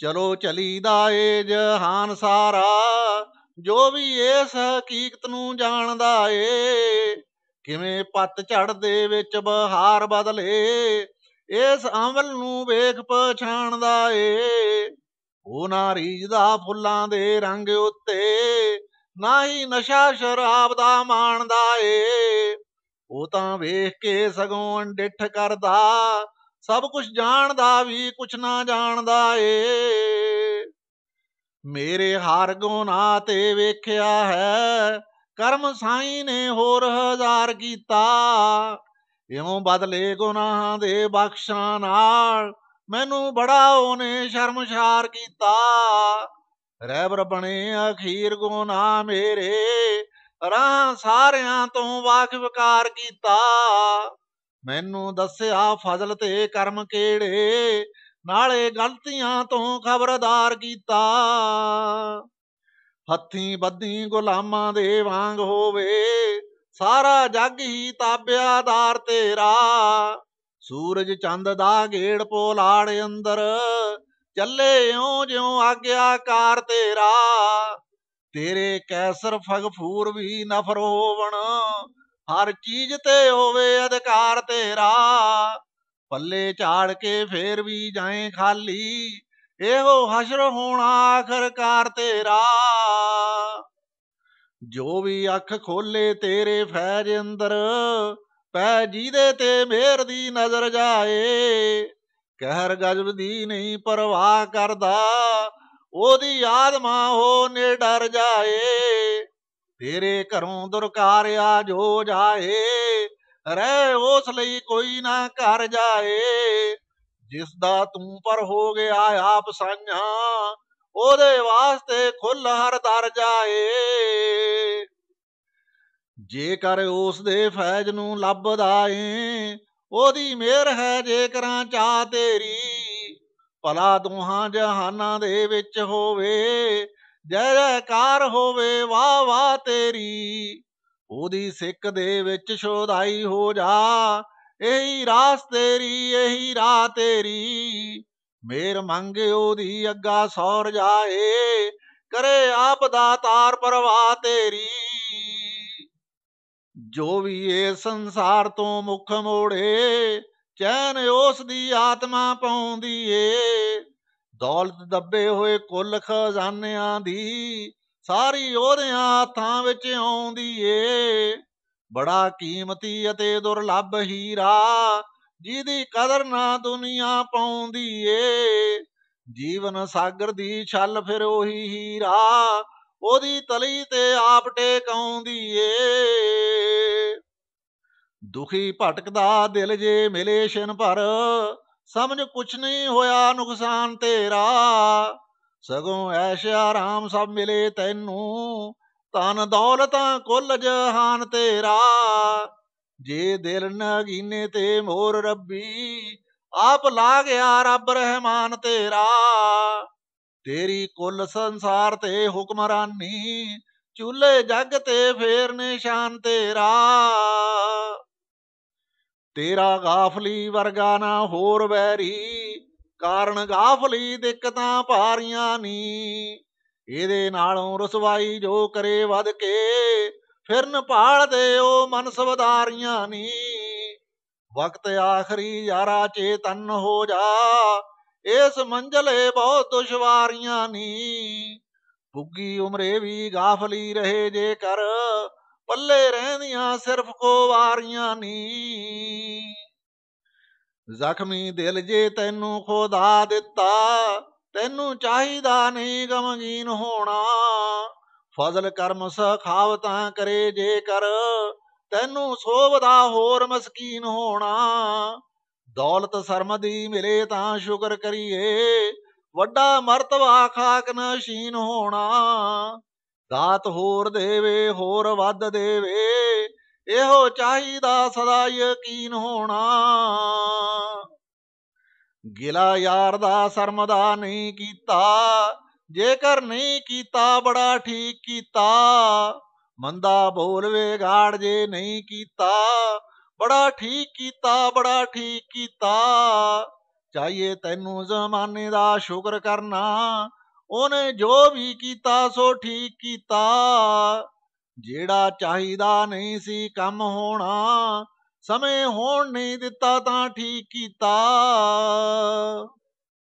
ਚਲੋ ਚਲੀਦਾ ਏ ਜਹਾਨ ਸਾਰਾ ਜੋ ਵੀ ਇਸ ਹਕੀਕਤ ਨੂੰ ਜਾਣਦਾ ਏ ਕਿਵੇਂ ਪੱਤ ਝੜ ਦੇ ਵਿੱਚ ਬਹਾਰ ਬਦਲੇ ਇਸ ਅਮਲ ਨੂੰ ਵੇਖ ਪਛਾਣਦਾ ਏ ਉਹ ਨਾ ਦਾ ਫੁੱਲਾਂ ਦੇ ਰੰਗ ਉੱਤੇ ਨਾ ਹੀ ਨਸ਼ਾ ਸ਼ਰਾਬ ਦਾ ਮਾਣਦਾ ਏ ਉਹ ਤਾਂ ਵੇਖ ਕੇ ਸਗੋਂ ਡਿੱਠ ਕਰਦਾ ਸਭ ਕੁਝ ਜਾਣਦਾ ਵੀ ਕੁਛ ਨਾ ਜਾਣਦਾ ਏ ਮੇਰੇ ਹਾਰ ਗੁਨਾ ਤੇ ਵੇਖਿਆ ਹੈ ਕਰਮ ਸਾਈ ਨੇ ਹੋਰ ਹਜ਼ਾਰ ਕੀਤਾ ਇਉਂ ਬਦਲੇ ਗੁਨਾਹਾਂ ਦੇ ਬਖਸ਼ਾਂ ਨਾਲ ਮੈਨੂੰ ਬੜਾ ਉਹਨੇ ਸ਼ਰਮਸ਼ਾਰ ਕੀਤਾ ਰਹਿਬਰ ਬਣੇ ਅਖੀਰ ਗੁਨਾਹ ਮੇਰੇ ਰਾਹ ਸਾਰਿਆਂ ਤੋਂ ਵਾਕਿਫਕਾਰ ਕੀਤਾ ਮੈਨੂੰ ਦੱਸਿਆ ਫਜ਼ਲ ਤੇ ਕਰਮ ਕਿਹੜੇ ਨਾਲੇ ਗਲਤੀਆਂ ਤੋਂ ਖਬਰਦਾਰ ਕੀਤਾ ਹੱਥੀ ਬੱਦੀ ਗੁਲਾਮਾਂ ਦੇ ਵਾਂਗ ਹੋਵੇ ਸਾਰਾ ਜੱਗ ਹੀ ਤਾਬਿਆ ਆਧਾਰ ਤੇਰਾ ਸੂਰਜ ਚੰਦ ਦਾ ਗੇੜ ਪੋਲਾੜ ਅੰਦਰ ਚੱਲੇ ਓ ਜਿਉ ਆਗਿਆਕਾਰ ਤੇਰਾ ਤੇਰੇ ਕੈਸਰ ਫਗਫੂਰ ਵੀ ਨਫਰ ਹੋਵਣ ਹਰ ਚੀਜ਼ ਤੇ ਹੋਵੇ ਅਧਿਕਾਰ ਤੇਰਾ ਪੱਲੇ ਝਾੜ ਕੇ ਫੇਰ ਵੀ ਜਾਏ ਖਾਲੀ ਇਹੋ ਹਸ਼ਰ ਹੋਣਾ ਆਖਰਕਾਰ ਤੇਰਾ ਜੋ ਵੀ ਅੱਖ ਖੋਲੇ ਤੇਰੇ ਫੈਜ ਅੰਦਰ ਪੈ ਜਿਹਦੇ ਤੇ ਮੇਰ ਦੀ ਨਜ਼ਰ ਜਾਏ ਕਹਿਰ ਗਜਬ ਦੀ ਨਹੀਂ ਪਰਵਾਹ ਕਰਦਾ ਉਹਦੀ ਆਤਮਾ ਹੋ ਨੇ ਡਰ ਜਾਏ ਤੇਰੇ ਘਰੋਂ ਦੁਰਕਾਰਿਆ ਜੋ ਜਾਏ ਰਹਿ ਉਸ ਲਈ ਕੋਈ ਨਾ ਘਰ ਜਾਏ ਜਿਸ ਦਾ ਤੂੰ ਪਰ ਹੋ ਗਿਆ ਆਪ ਸਾਂਝਾ ਉਹਦੇ ਵਾਸਤੇ ਖੁੱਲ ਹਰ ਦਰ ਜਾਏ ਜੇਕਰ ਉਸ ਦੇ ਫੈਜ਼ ਨੂੰ ਲੱਭਦਾ ਏ ਉਹਦੀ ਮਿਹਰ ਹੈ ਜੇਕਰਾਂ ਚਾ ਤੇਰੀ ਭਲਾ ਦੋਹਾਂ ਜਹਾਨਾਂ ਦੇ ਵਿੱਚ ਹੋਵੇ ਜੈ ਜੈਕਾਰ ਹੋਵੇ ਵਾ ਵਾ ਤੇਰੀ ਉਹਦੀ ਸਿੱਖ ਦੇ ਵਿੱਚ ਸ਼ੋਧਾਈ ਹੋ ਜਾ ਇਹੀ ਰਾਸ ਤੇਰੀ ਇਹੀ ਰਾਹ ਤੇਰੀ ਮੇਰ ਮੰਗ ਉਹਦੀ ਅੱਗਾ ਸੌਰ ਜਾਏ ਕਰੇ ਆਪ ਦਾ ਤਾਰ ਪਰਵਾ ਤੇਰੀ ਜੋ ਵੀ ਇਹ ਸੰਸਾਰ ਤੋਂ ਮੁਖ ਮੋੜੇ ਚੈਨ ਉਸ ਦੀ ਆਤਮਾ ਪਾਉਂਦੀ ਏ ਦੌਲਤ ਦੱਬੇ ਹੋਏ ਕੁੱਲ ਖਜ਼ਾਨਿਆਂ ਦੀ ਸਾਰੀ ਉਹਦਿਆਂ ਹੱਥਾਂ ਵਿੱਚ ਆਉਂਦੀ ਏ ਬੜਾ ਕੀਮਤੀ ਅਤੇ ਦੁਰਲੱਭ ਹੀਰਾ ਜਿਹਦੀ ਕਦਰ ਨਾ ਦੁਨੀਆ ਪਾਉਂਦੀ ਏ ਜੀਵਨ ਸਾਗਰ ਦੀ ਛਲ ਫਿਰ ਉਹੀ ਹੀਰਾ ਉਹਦੀ ਤਲੀ ਤੇ ਆਪ ਟੇਕ ਆਉਂਦੀ ਏ ਦੁਖੀ ਭਟਕਦਾ ਦਿਲ ਜੇ ਮਿਲੇ ਸ਼ਨ ਪਰ ਸਮਝ ਕੁਛ ਨਹੀਂ ਹੋਇਆ ਨੁਕਸਾਨ ਤੇਰਾ ਸਗੋਂ ਐਸ਼ ਆਰਾਮ ਸਭ ਮਿਲੇ ਤੈਨੂੰ ਤਨ ਦੌਲਤਾਂ ਕੁੱਲ ਜਹਾਨ ਤੇਰਾ ਜੇ ਦਿਲ ਨਗੀਨੇ ਤੇ ਮੋਰ ਰੱਬੀ ਆਪ ਲਾ ਗਿਆ ਰੱਬ ਰਹਿਮਾਨ ਤੇਰਾ ਤੇਰੀ ਕੁੱਲ ਸੰਸਾਰ ਤੇ ਹੁਕਮਰਾਨੀ ਚੁੱਲੇ ਜੱਗ ਤੇ ਫੇਰ ਨਿਸ਼ਾਨ ਤੇਰਾ ਤੇਰਾ ਗਾਫਲੀ ਵਰਗਾ ਨਾ ਹੋਰ ਵੈਰੀ ਕਾਰਨ ਗਾਫਲੀ ਦਿੱਕਤਾਂ ਭਾਰੀਆਂ ਨੀ ਇਹਦੇ ਨਾਲੋਂ ਰਸਵਾਈ ਜੋ ਕਰੇ ਵਧ ਕੇ ਫਿਰਨ ਦੇ ਉਹ ਮਨ ਸਵਦਾਰੀਆਂ ਨੀ ਵਕਤ ਆਖਰੀ ਯਾਰਾ ਚੇਤਨ ਹੋ ਜਾ ਇਸ ਮੰਜ਼ਲੇ ਬਹੁਤ ਦੁਸ਼ਵਾਰੀਆਂ ਨੀ ਪੁੱਗੀ ਉਮਰੇ ਵੀ ਗਾਫਲੀ ਰਹੇ ਜੇ ਕਰ ਪੱਲੇ ਰਹਿੰਦੀਆਂ ਸਿਰਫ ਕੋਵਾਰੀਆਂ ਨੀ ਜ਼ਖਮੀ ਦਿਲ ਜੇ ਤੈਨੂੰ ਖੁਦਾ ਦਿੱਤਾ ਤੈਨੂੰ ਚਾਹੀਦਾ ਨਹੀਂ ਗਮਗੀਨ ਹੋਣਾ ਫਜ਼ਲ ਕਰਮ ਸਖਾਵਤਾਂ ਕਰੇ ਜੇ ਕਰ ਤੈਨੂੰ ਸੋਵਦਾ ਹੋਰ ਮਸਕੀਨ ਹੋਣਾ ਦੌਲਤ ਸਰਮਦੀ ਮਿਲੇ ਤਾਂ ਸ਼ੁਕਰ ਕਰੀਏ ਵੱਡਾ ਮਰਤਬਾ ਖਾਕ ਨਸ਼ੀਨ ਹੋਣਾ ਦਾਤ ਹੋਰ ਦੇਵੇ ਹੋਰ ਵੱਧ ਦੇਵੇ ਇਹੋ ਚਾਹੀਦਾ ਸਦਾ ਯਕੀਨ ਹੋਣਾ ਗਿਲਾ ਯਾਰ ਦਾ ਸ਼ਰਮ ਦਾ ਨਹੀਂ ਕੀਤਾ ਜੇਕਰ ਨਹੀਂ ਕੀਤਾ ਬੜਾ ਠੀਕ ਕੀਤਾ ਮੰਦਾ ਬੋਲਵੇ ਗਾੜ ਜੇ ਨਹੀਂ ਕੀਤਾ ਬੜਾ ਠੀਕ ਕੀਤਾ ਬੜਾ ਠੀਕ ਕੀਤਾ ਚਾਹੀਏ ਤੈਨੂੰ ਜ਼ਮਾਨੇ ਦਾ ਸ਼ੁਕਰ ਕਰਨਾ ਉਹਨੇ ਜੋ ਵੀ ਕੀਤਾ ਸੋ ਠੀਕ ਕੀਤਾ ਜਿਹੜਾ ਚਾਹੀਦਾ ਨਹੀਂ ਸੀ ਕੰਮ ਹੋਣਾ ਸਮੇਂ ਹੋਣ ਨਹੀਂ ਦਿੱਤਾ ਤਾਂ ਠੀਕ ਕੀਤਾ